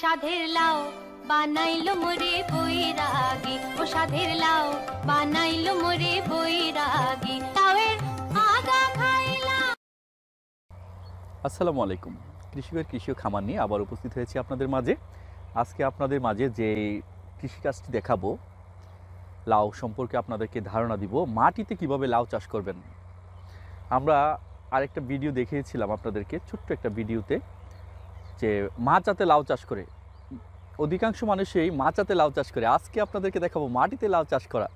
সাধের লাও বানাইলো বই রাগি ও সাধের লাও বানাইলো বই রাগি তাওয়ের আগা খাইলা আসসালামু আলাইকুম কৃষকের কৃষি খামার নিয়ে আবার উপস্থিত হয়েছি আপনাদের মাঝে আজকে আপনাদের মাঝে যে কৃষিকাজটি দেখাবো লাউ সম্পর্কে আপনাদেরকে ধারণা দিব মাটিতে কিভাবে লাউ চাষ করবেন আমরা আরেকটা ভিডিও দেখিয়েছিলাম আপনাদেরকে ছোট্ট একটা ভিডিওতে যে মাচাতে লাউ চাষ করে অধিকাংশ মানুষই মাচাতে লাউ চাষ করে আজকে আপনাদেরকে দেখাবো মাটিতে লাউ চাষ করা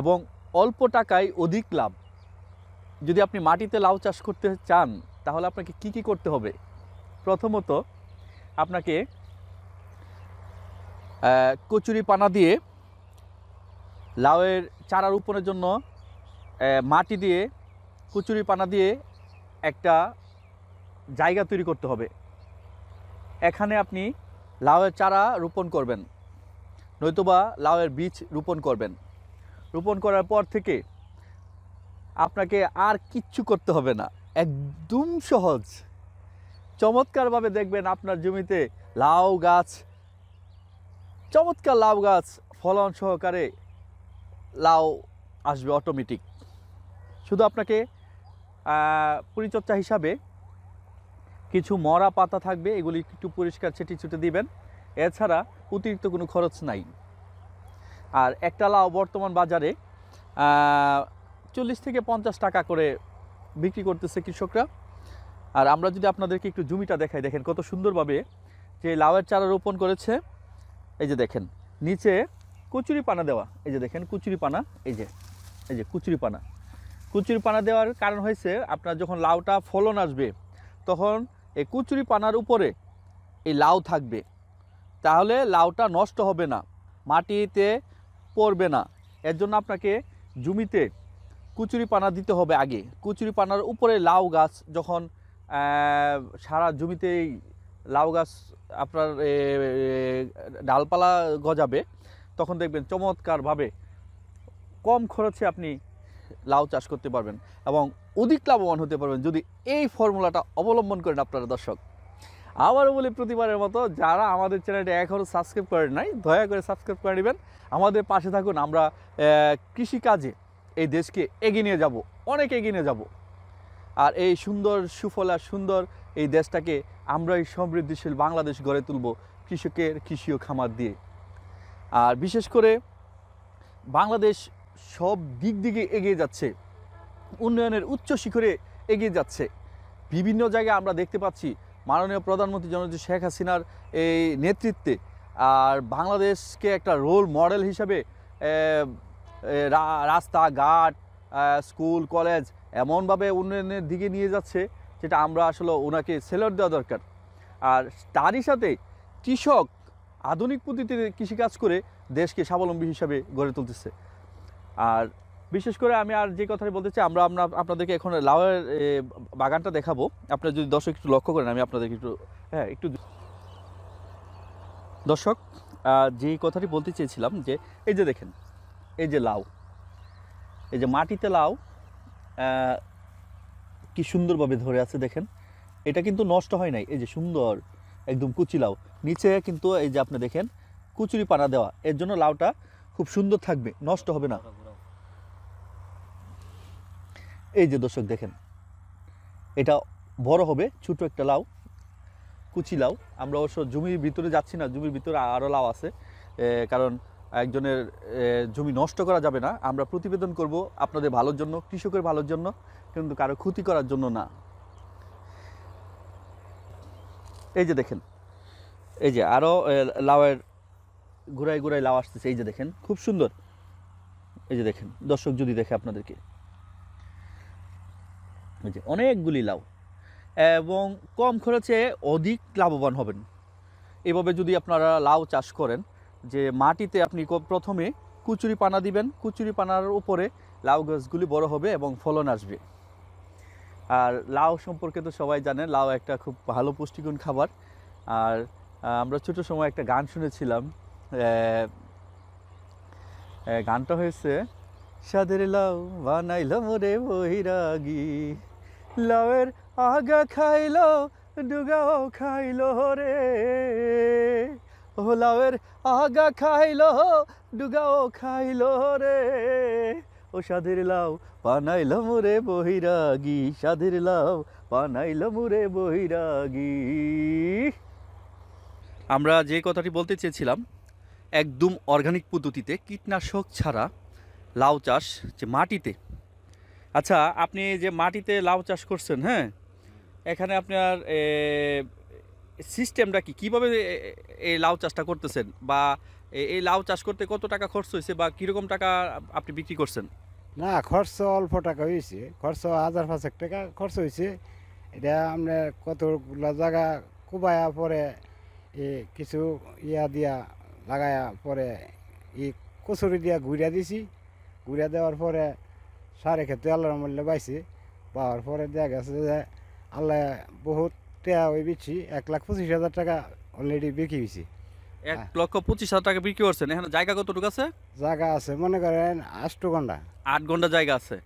এবং অল্প টাকায় অধিক লাভ যদি আপনি মাটিতে লাউ চাষ করতে চান তাহলে আপনাকে কি কি করতে হবে প্রথমত আপনাকে কচুরি পানা দিয়ে লাউয়ের চারা রোপণের জন্য মাটি দিয়ে কচুরি পানা দিয়ে একটা জায়গা তৈরি করতে হবে এখানে আপনি লাউয়ের চারা রোপণ করবেন নয়তোবা লাউয়ের বীজ রোপণ করবেন রোপণ করার পর থেকে আপনাকে আর কিচ্ছু করতে হবে না একদম সহজ চমৎকারভাবে দেখবেন আপনার জমিতে লাউ গাছ চমৎকার লাউ গাছ ফলন সহকারে লাউ আসবে অটোমেটিক শুধু আপনাকে পরিচর্যা হিসাবে কিছু মরা পাতা থাকবে এগুলি একটু পরিষ্কার ছেটি ছুটে দিবেন এছাড়া অতিরিক্ত কোনো খরচ নাই আর একটা লাউ বর্তমান বাজারে চল্লিশ থেকে পঞ্চাশ টাকা করে বিক্রি করতেছে কৃষকরা আর আমরা যদি আপনাদেরকে একটু জমিটা দেখাই দেখেন কত সুন্দরভাবে যে লাউয়ের চারা রোপণ করেছে এই যে দেখেন নিচে কুচুরি পানা দেওয়া এই যে দেখেন কুচুরি পানা এই যে এই যে কুচুরি পানা কুচুরি পানা দেওয়ার কারণ হয়েছে আপনার যখন লাউটা ফলন আসবে তখন এই কুচুরি পানার উপরে এই লাউ থাকবে তাহলে লাউটা নষ্ট হবে না মাটিতে পড়বে না এর জন্য আপনাকে জমিতে কুচুরি পানা দিতে হবে আগে কুচুরি পানার উপরে লাউ গাছ যখন সারা জমিতেই লাউ গাছ আপনার ডালপালা গজাবে তখন দেখবেন চমৎকারভাবে কম খরচে আপনি লাউ চাষ করতে পারবেন এবং অধিক লাভবান হতে পারবেন যদি এই ফর্মুলাটা অবলম্বন করেন আপনারা দর্শক আবারও বলি প্রতিবারের মতো যারা আমাদের চ্যানেলটা এখনও সাবস্ক্রাইব করেন নাই দয়া করে সাবস্ক্রাইব করে নেবেন আমাদের পাশে থাকুন আমরা কৃষিকাজে এই দেশকে এগিয়ে নিয়ে যাব অনেক এগিয়ে নিয়ে যাব আর এই সুন্দর সুফলা সুন্দর এই দেশটাকে আমরা এই সমৃদ্ধিশীল বাংলাদেশ গড়ে তুলব কৃষকের কৃষি ও খামার দিয়ে আর বিশেষ করে বাংলাদেশ সব দিক দিকে এগিয়ে যাচ্ছে উন্নয়নের উচ্চ শিখরে এগিয়ে যাচ্ছে বিভিন্ন জায়গায় আমরা দেখতে পাচ্ছি মাননীয় প্রধানমন্ত্রী জনজি শেখ হাসিনার এই নেতৃত্বে আর বাংলাদেশকে একটা রোল মডেল হিসাবে রাস্তাঘাট স্কুল কলেজ এমনভাবে উন্নয়নের দিকে নিয়ে যাচ্ছে যেটা আমরা আসলে ওনাকে সেলর দেওয়া দরকার আর তারই সাথে কৃষক আধুনিক পদ্ধতিতে কৃষিকাজ করে দেশকে স্বাবলম্বী হিসাবে গড়ে তুলতেছে আর বিশেষ করে আমি আর যে কথাটি বলতে চাই আমরা আমরা আপনাদেরকে এখন লাউয়ের বাগানটা দেখাবো আপনারা যদি দর্শক একটু লক্ষ্য করেন আমি আপনাদেরকে একটু হ্যাঁ একটু দর্শক যে কথাটি বলতে চেয়েছিলাম যে এই যে দেখেন এই যে লাউ এই যে মাটিতে লাউ কি সুন্দরভাবে ধরে আছে দেখেন এটা কিন্তু নষ্ট হয় নাই এই যে সুন্দর একদম কুচি লাউ নিচে কিন্তু এই যে আপনি দেখেন কুচুরি পানা দেওয়া এর জন্য লাউটা খুব সুন্দর থাকবে নষ্ট হবে না এই যে দর্শক দেখেন এটা বড় হবে ছোট একটা লাউ কুচি লাউ আমরা অবশ্য জমির ভিতরে যাচ্ছি না জমির ভিতরে আরও লাউ আছে কারণ একজনের জমি নষ্ট করা যাবে না আমরা প্রতিবেদন করব আপনাদের ভালোর জন্য কৃষকের ভালোর জন্য কিন্তু কারো ক্ষতি করার জন্য না এই যে দেখেন এই যে আরও লাউয়ের ঘুরাই ঘুরাই লাউ আসতেছে এই যে দেখেন খুব সুন্দর এই যে দেখেন দর্শক যদি দেখে আপনাদেরকে যে অনেকগুলি লাউ এবং কম খরচে অধিক লাভবান হবেন এভাবে যদি আপনারা লাউ চাষ করেন যে মাটিতে আপনি প্রথমে কুচুরি পানা দিবেন কুচুরি পানার উপরে লাউ গাছগুলি বড় হবে এবং ফলন আসবে আর লাউ সম্পর্কে তো সবাই জানেন লাউ একটা খুব ভালো পুষ্টিগুণ খাবার আর আমরা ছোট সময় একটা গান শুনেছিলাম গানটা হয়েছে সাদের লাউ বানাইলাম রে বহিরাগী লাউয়ের আগা খাইল ডুগাও খাইল রে ও লাউয়ের আগা খাইল ডুগাও খাইল রে ও সাধের লাউ পানাইল মুরে বহিরাগি সাধের লাউ পানাইল মুরে বহিরাগি আমরা যে কথাটি বলতে চেয়েছিলাম একদম অর্গানিক পদ্ধতিতে কীটনাশক ছাড়া লাউ চাষ যে মাটিতে আচ্ছা আপনি যে মাটিতে লাউ চাষ করছেন হ্যাঁ এখানে আপনার সিস্টেমটা কি কীভাবে এই লাউ চাষটা করতেছেন বা এই লাউ চাষ করতে কত টাকা খরচ হয়েছে বা কীরকম টাকা আপনি বিক্রি করছেন না খরচ অল্প টাকা হয়েছে খরচ হাজার পাঁচেক টাকা খরচ হয়েছে এটা আপনার কতগুলো জায়গা কুবায়া পরে কিছু ইয়া দিয়া লাগায়া পরে ই কচুরি দিয়া ঘুরিয়া দিছি ঘুরিয়া দেওয়ার পরে সারে খেতে আল্লাহর মূল্যে পাইছি পাওয়ার পরে দেখা গেছে যে আল্লাহ বহুত টাকা ওই বিচ্ছি এক লাখ পঁচিশ হাজার টাকা অলরেডি বিক্রি হয়েছি এক লক্ষ পঁচিশ হাজার টাকা বিক্রি করছেন এখানে জায়গা কতটুকু আছে জায়গা আছে মনে করেন আষ্ট ঘন্টা আট ঘন্টা জায়গা আছে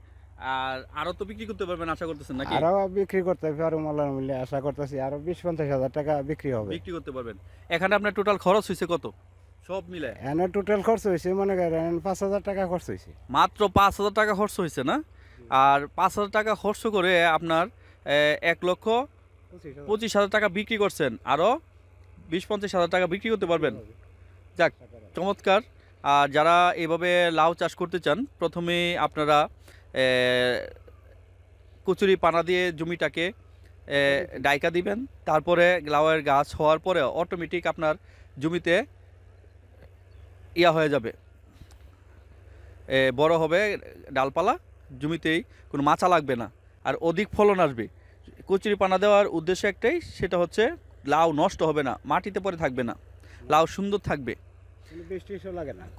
আর আরো তো বিক্রি করতে পারবেন আশা করতেছেন নাকি আরো বিক্রি করতে হবে আরো মল্লার মূল্যে আশা করতেছি আরো বিশ পঞ্চাশ হাজার টাকা বিক্রি হবে বিক্রি করতে পারবেন এখানে আপনার টোটাল খরচ হয়েছে কত সব মিলে এনে টোটাল খরচ হয়েছে মনে করেন পাঁচ হাজার টাকা খরচ হয়েছে মাত্র পাঁচ হাজার টাকা খরচ হয়েছে না আর পাঁচ হাজার টাকা খরচ করে আপনার এক লক্ষ পঁচিশ হাজার টাকা বিক্রি করছেন আরও বিশ পঞ্চাশ হাজার টাকা বিক্রি করতে পারবেন যাক চমৎকার আর যারা এভাবে লাউ চাষ করতে চান প্রথমে আপনারা কচুরি পানা দিয়ে জমিটাকে ডাইকা দিবেন তারপরে লাউয়ের গাছ হওয়ার পরে অটোমেটিক আপনার জমিতে ইয়া হয়ে যাবে বড় হবে ডালপালা জমিতেই কোনো মাচা লাগবে না আর অধিক ফলন আসবে কচুরি পানা দেওয়ার উদ্দেশ্য একটাই সেটা হচ্ছে লাউ নষ্ট হবে না মাটিতে পরে থাকবে না লাউ সুন্দর থাকবে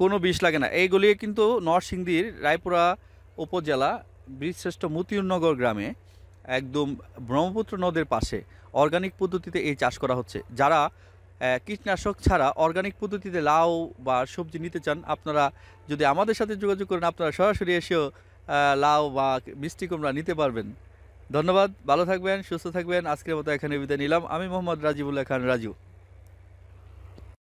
কোনো বিষ লাগে না এইগুলি কিন্তু নরসিংদীর রায়পুরা উপজেলা বীরশ্রেষ্ঠ মতিউরনগর গ্রামে একদম ব্রহ্মপুত্র নদের পাশে অর্গানিক পদ্ধতিতে এই চাষ করা হচ্ছে যারা কীটনাশক ছাড়া অর্গানিক পদ্ধতিতে লাউ বা সবজি নিতে চান আপনারা যদি আমাদের সাথে যোগাযোগ করেন আপনারা সরাসরি এসেও লাউ বা মিষ্টি কুমড়া নিতে পারবেন ধন্যবাদ ভালো থাকবেন সুস্থ থাকবেন আজকের মতো এখানে বিদায় নিলাম আমি মোহাম্মদ রাজিবুল্লাহ খান রাজু